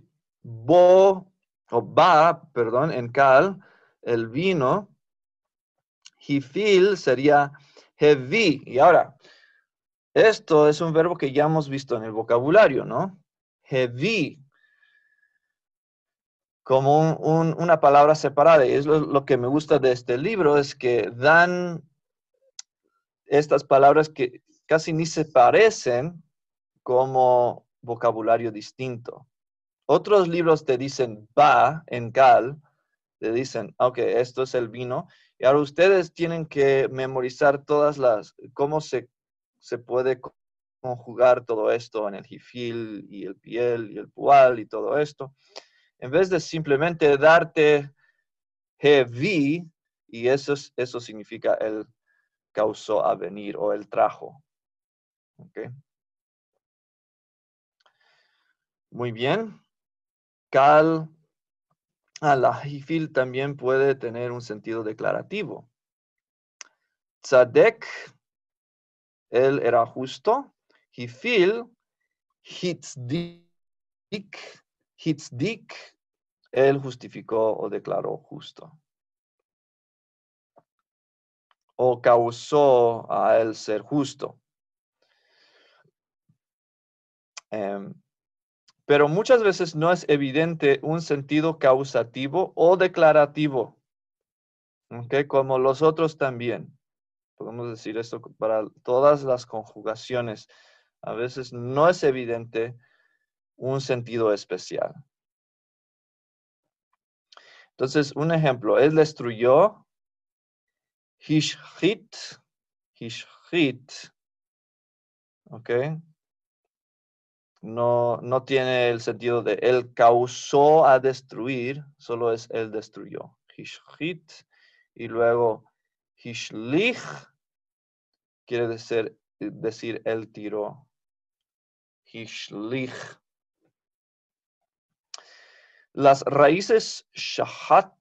bo, o ba, perdón, en cal, el vino. Hifil sería heavy Y ahora, esto es un verbo que ya hemos visto en el vocabulario, ¿no? Heavy. Como una palabra separada. Y es lo, que me gusta de este libro, es que dan estas palabras que casi ni se parecen como vocabulario distinto. Otros libros te dicen va en cal, te dicen, ah, ok, esto es el vino. Y ahora ustedes tienen que memorizar todas las, cómo se, puede conjugar todo esto en el jifil y el piel y el pual y todo esto. En vez de simplemente darte heavy, y eso, eso significa el causó a venir o el trajo. Okay. Muy bien. Cal Jifil también puede tener un sentido declarativo. Tzadek, él era justo. Hifil, hitzdik, hitzdik, él justificó o declaró justo. O causó a él ser justo. Em, pero muchas veces no es evidente un sentido causativo o declarativo, ¿ok? Como los otros también. Podemos decir esto para todas las conjugaciones. A veces no es evidente un sentido especial. Entonces, un ejemplo, él destruyó hishit, hishit, ¿ok? no, no tiene el sentido de él causó a destruir, solo es él destruyó. Hishit y luego Hishlich quiere decir, decir él tiró. Hishlich. Las raíces shahat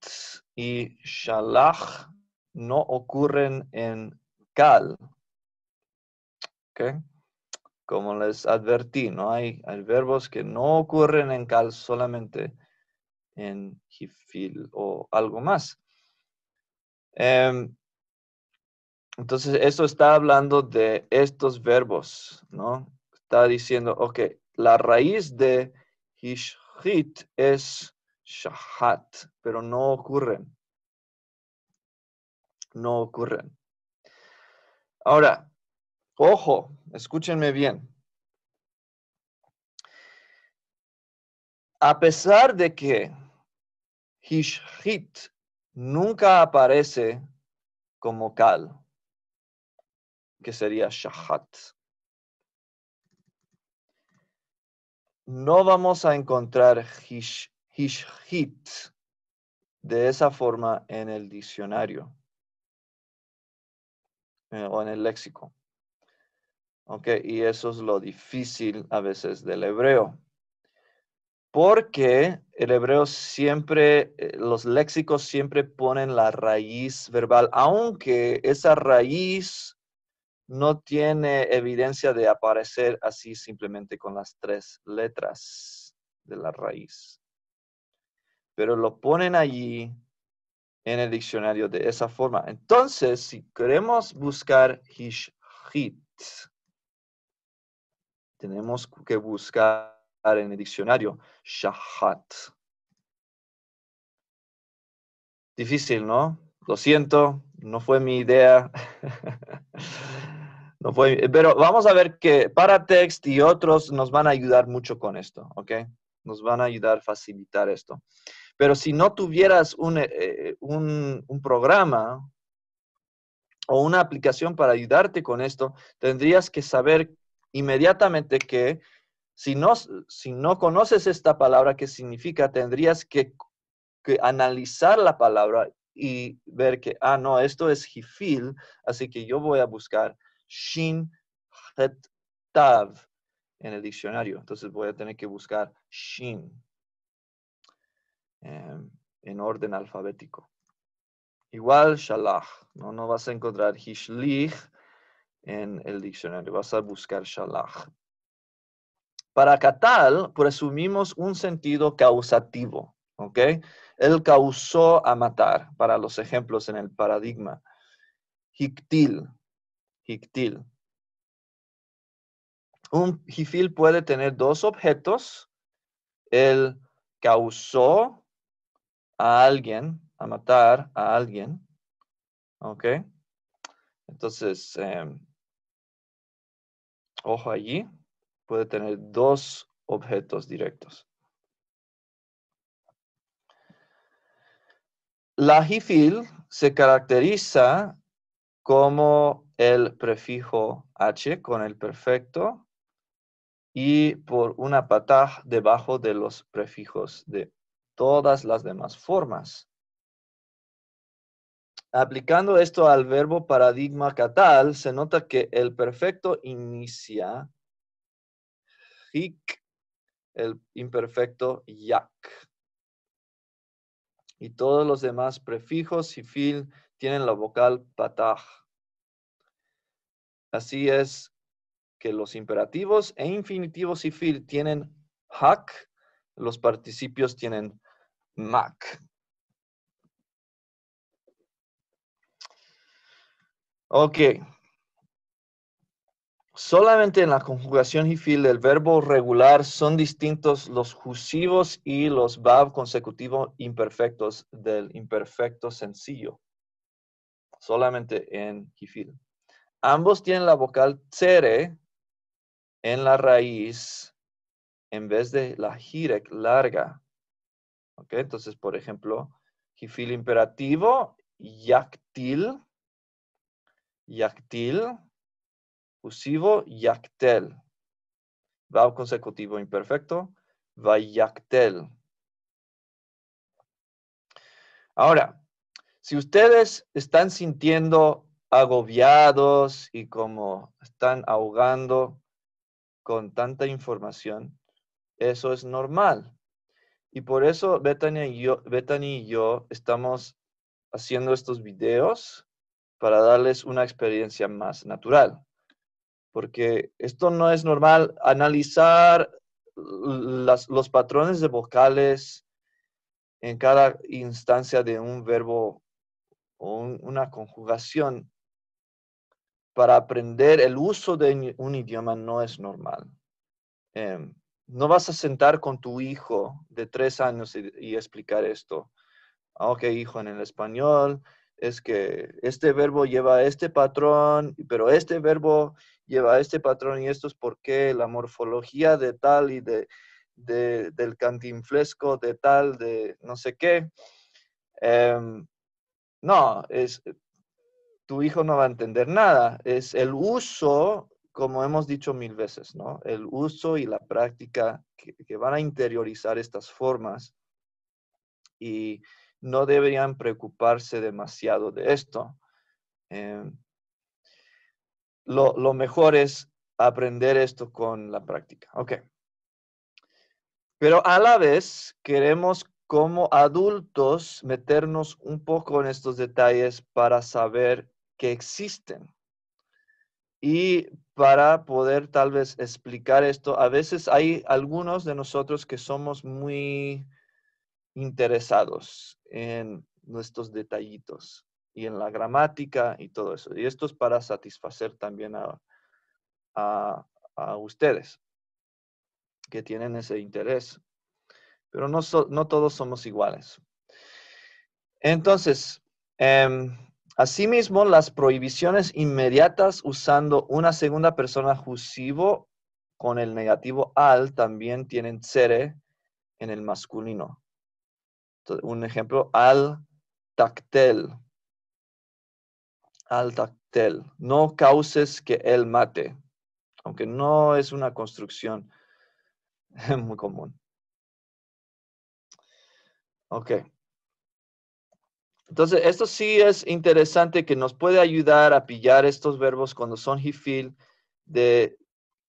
y shalach no ocurren en kal. ¿Okay? como les advertí, ¿no? Hay, verbos que no ocurren en cal, solamente en hifil o algo más. Em, entonces, eso está hablando de estos verbos, ¿no? Está diciendo, ok, la raíz de hishit es shahat, pero no ocurren. No ocurren. Ahora, Ojo, escúchenme bien. A pesar de que Hishit nunca aparece como Kal, que sería Shahat. No vamos a encontrar Hishit de esa forma en el diccionario eh, o en el léxico. Y eso es lo difícil a veces del hebreo. Porque el hebreo siempre, eh, los léxicos siempre ponen la raíz verbal, aunque esa raíz no tiene evidencia de aparecer así simplemente con las tres letras de la raíz. Pero lo ponen allí en el diccionario de esa forma. Entonces, si queremos buscar hishit, tenemos que buscar en el diccionario shahat. Difícil, ¿no? Lo siento, no fue mi idea. no fue, pero vamos a ver que Paratext y otros nos van a ayudar mucho con esto, ¿ok? Nos van a ayudar a facilitar esto. Pero si no tuvieras un, eh, eh, un programa o una aplicación para ayudarte con esto, tendrías que saber inmediatamente que si no, si no conoces esta palabra, que significa? Tendrías que, analizar la palabra y ver que, ah, no, esto es Jifil, así que yo voy a buscar Shin Tav en el diccionario. Entonces voy a tener que buscar Shin em, en orden alfabético. Igual Shalach, ¿no? no vas a encontrar Hishlich en el diccionario. Vas a buscar shalach. Para Catal presumimos un sentido causativo. ¿ok? Él causó a matar, para los ejemplos en el paradigma. Hictil, hictil. Un hifil puede tener dos objetos. Él causó a alguien, a matar a alguien, ¿ok? Entonces, em, ojo allí, puede tener dos objetos directos. La hifil se caracteriza como el prefijo h con el perfecto y por una pata debajo de los prefijos de todas las demás formas. Aplicando esto al verbo paradigma catal, se nota que el perfecto inicia hic, el imperfecto yak. Y todos los demás prefijos y fil tienen la vocal pataj. Así es que los imperativos e infinitivos y fil tienen hak, los participios tienen mac. Ok. Solamente en la conjugación hifil del verbo regular son distintos los jusivos y los bab consecutivos imperfectos del imperfecto sencillo. Solamente en hifil. Ambos tienen la vocal cere en la raíz en vez de la jirek larga. Okay, entonces, por ejemplo, hifil imperativo, yaktil Yactil, usivo, yactel. Vao consecutivo imperfecto, yactel. Ahora, si ustedes están sintiendo agobiados y como están ahogando con tanta información, eso es normal. Y por eso Betany y Bethany y yo estamos haciendo estos videos para darles una experiencia más natural. Porque esto no es normal. Analizar los patrones de vocales en cada instancia de un verbo o una conjugación para aprender el uso de un idioma no es normal. Em, no vas a sentar con tu hijo de tres años y, explicar esto. Ah, ok, hijo, en el español es que este verbo lleva este patrón, pero este verbo lleva este patrón y esto es porque la morfología de tal y de, del cantinflesco de tal, de no sé qué. Em, no, es, tu hijo no va a entender nada. Es el uso, como hemos dicho mil veces, ¿no? El uso y la práctica que van a interiorizar estas formas. Y no deberían preocuparse demasiado de esto. Em, lo, lo, mejor es aprender esto con la práctica. Ok. Pero a la vez queremos como adultos meternos un poco en estos detalles para saber que existen. Y para poder tal vez explicar esto, a veces hay algunos de nosotros que somos muy interesados en nuestros detallitos y en la gramática y todo eso. Y esto es para satisfacer también a, ustedes que tienen ese interés. Pero no, todos somos iguales. Entonces, em, asimismo, las prohibiciones inmediatas usando una segunda persona jusivo con el negativo al también tienen sere en el masculino un ejemplo, al tactel. Al tactel. No causes que él mate, aunque no es una construcción muy común. Ok. Entonces, esto sí es interesante que nos puede ayudar a pillar estos verbos cuando son hifil, de,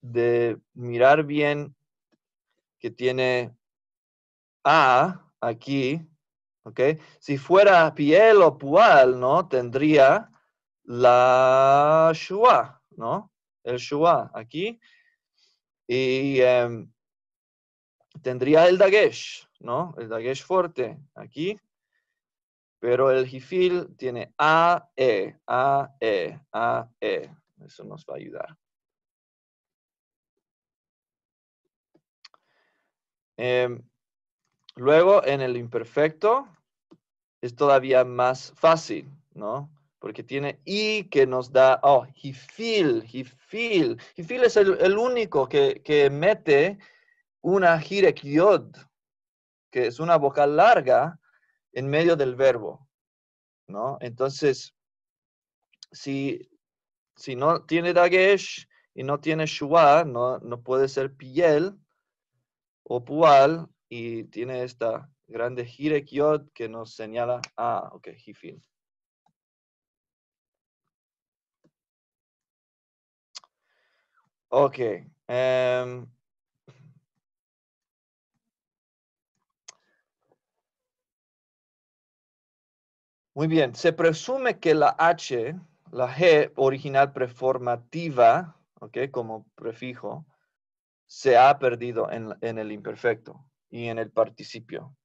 de mirar bien que tiene a, aquí, ¿ok? Si fuera piel o pual, ¿no? Tendría la shua, ¿no? El shua aquí. Y em, tendría el dagesh, ¿no? El dagesh fuerte aquí. Pero el jifil tiene A, E, A, E, A, E. Eso nos va a ayudar. Em, Luego, en el imperfecto, es todavía más fácil, ¿no? Porque tiene y que nos da, oh, he feel, he feel. He feel es el, único que, que, mete una hirek que es una vocal larga, en medio del verbo, ¿no? Entonces, si, no tiene dagesh y no tiene shua, no, no puede ser piel o pual, y tiene esta grande Hirek que nos señala, a, ah, ok, hifin. Ok. Em, muy bien, se presume que la H, la G original preformativa, ok, como prefijo, se ha perdido en el imperfecto y en el participio.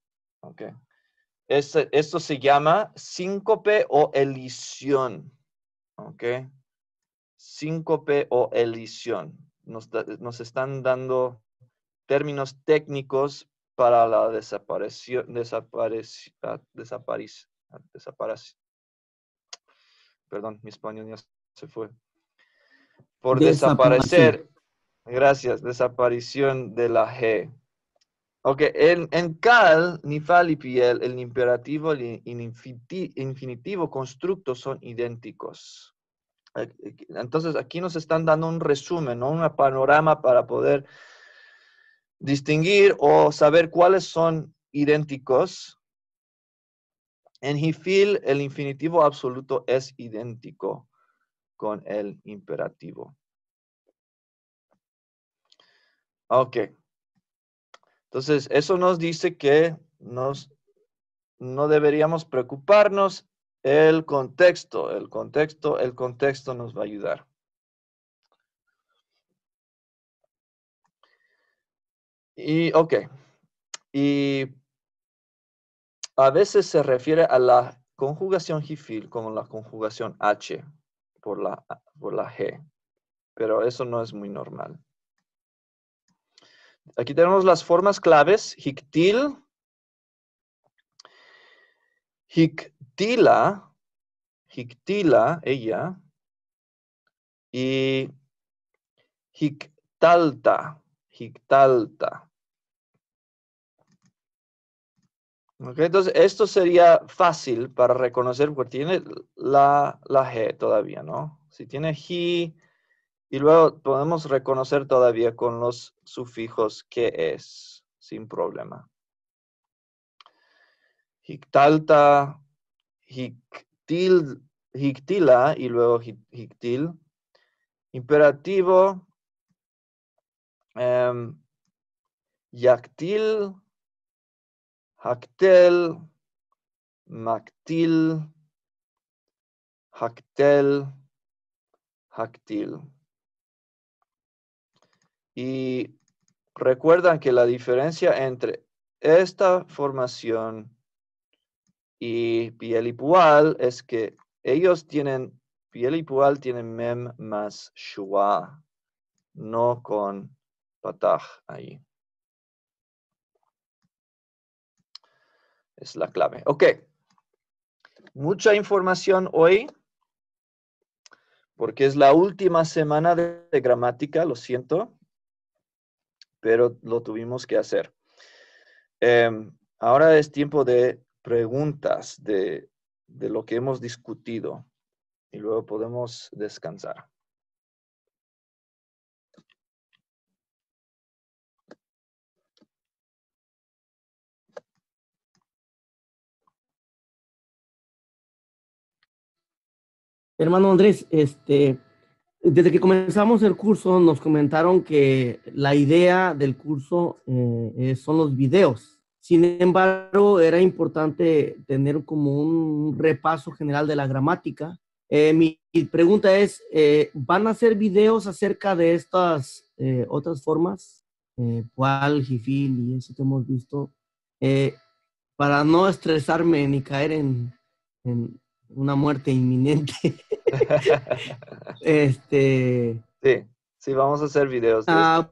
Okay. Esto, esto se llama síncope o elisión. Okay. Síncope o elisión. Nos, están dando términos técnicos para la desaparición, ah, desaparición, ah, desaparición, desaparición. Perdón, mi español ya se fue. Por desaparecer, gracias, desaparición de la G. Ok, en, en Cal, Nifal y Piel, el imperativo y el infinitivo constructo son idénticos. Eh, entonces, aquí nos están dando un resumen, ¿no? un panorama para poder distinguir o saber cuáles son idénticos. En Hifil, el infinitivo absoluto es idéntico con el imperativo. Ok. Entonces, eso nos dice que no deberíamos preocuparnos. El contexto, el contexto, el contexto nos va a ayudar. Y, ok. Y a veces se refiere a la conjugación gifil como la conjugación H por la, por la G, pero eso no es muy normal. Aquí tenemos las formas claves, hictil, hictila, hictila, ella, y hictalta, hictalta. Okay, entonces, esto sería fácil para reconocer porque tiene la, la G todavía, ¿no? Si tiene hi. Y luego podemos reconocer todavía con los sufijos que es, sin problema. Hictalta, hictila y luego hictil. Imperativo, em, yactil, hactel, mactil, hactel, hactil. Y recuerdan que la diferencia entre esta formación y piel y pual es que ellos tienen, piel y pual tienen mem más shua, no con pataj ahí. Es la clave. Ok. Mucha información hoy, porque es la última semana de gramática, lo siento pero lo tuvimos que hacer. Em, ahora es tiempo de preguntas de, de lo que hemos discutido y luego podemos descansar. Hermano Andrés, este, desde que comenzamos el curso nos comentaron que la idea del curso eh, son los videos. Sin embargo, era importante tener como un repaso general de la gramática. Eh, mi pregunta es, eh, ¿van a hacer videos acerca de estas otras formas? ¿Cuál, Gifil y eso que hemos visto? para no estresarme ni caer en, una muerte inminente. este. Sí, sí, vamos a hacer videos. Ah,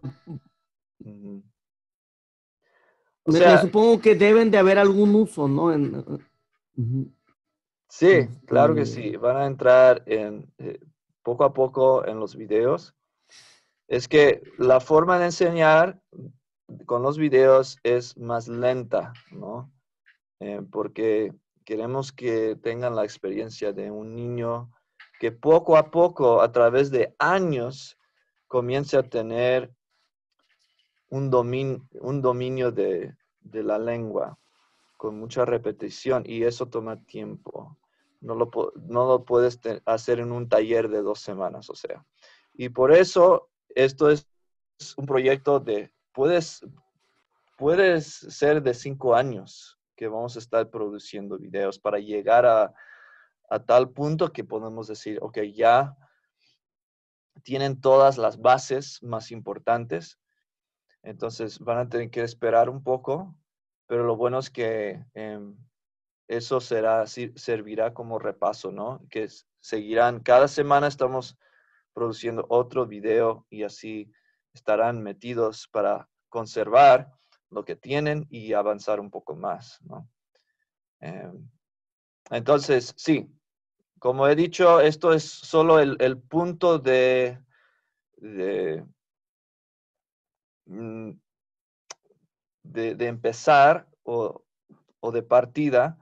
mm. supongo que deben de haber algún uso, ¿no? Uh, sí, claro que eh. sí. Van a entrar en, eh, poco a poco en los videos. Es que la forma de enseñar con los videos es más lenta, ¿no? Eh, porque Queremos que tengan la experiencia de un niño que poco a poco, a través de años, comience a tener un, un dominio de, la lengua con mucha repetición y eso toma tiempo. No lo, no lo, puedes hacer en un taller de dos semanas, o sea. Y por eso esto es un proyecto de, puedes, puedes ser de cinco años, que vamos a estar produciendo videos para llegar a, tal punto que podemos decir, ok, ya tienen todas las bases más importantes. Entonces van a tener que esperar un poco, pero lo bueno es que em, eso será, servirá como repaso, ¿no? Que seguirán, cada semana estamos produciendo otro video y así estarán metidos para conservar lo que tienen y avanzar un poco más. ¿no? Eh, entonces, sí, como he dicho, esto es solo el, punto de, de, mm, empezar o, de partida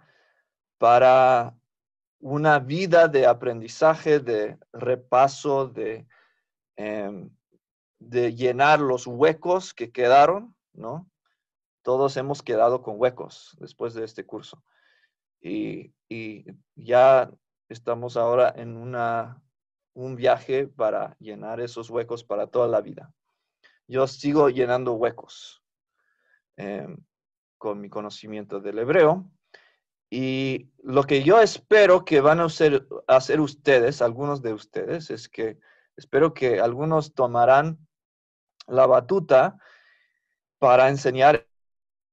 para una vida de aprendizaje, de repaso, de, em, de llenar los huecos que quedaron, ¿no? todos hemos quedado con huecos después de este curso. Y, ya estamos ahora en una, un viaje para llenar esos huecos para toda la vida. Yo sigo llenando huecos em, con mi conocimiento del hebreo. Y lo que yo espero que van a hacer, hacer ustedes, algunos de ustedes, es que espero que algunos tomarán la batuta para enseñar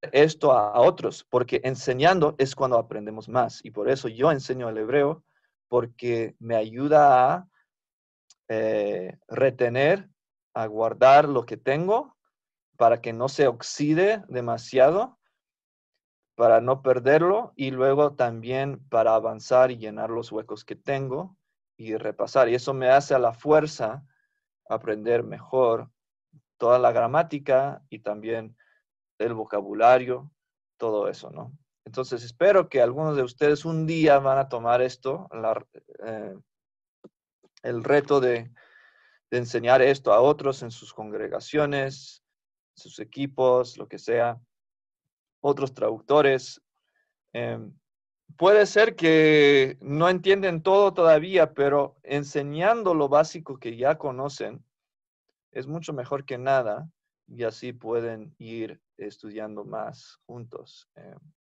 esto a otros, porque enseñando es cuando aprendemos más. Y por eso yo enseño el hebreo, porque me ayuda a eh, retener, a guardar lo que tengo para que no se oxide demasiado, para no perderlo y luego también para avanzar y llenar los huecos que tengo y repasar. Y eso me hace a la fuerza aprender mejor toda la gramática y también el vocabulario, todo eso, ¿no? Entonces espero que algunos de ustedes un día van a tomar esto, eh, el reto de, enseñar esto a otros en sus congregaciones, sus equipos, lo que sea, otros traductores. Em, puede ser que no entienden todo todavía, pero enseñando lo básico que ya conocen es mucho mejor que nada y así pueden ir estudiando más juntos. Em,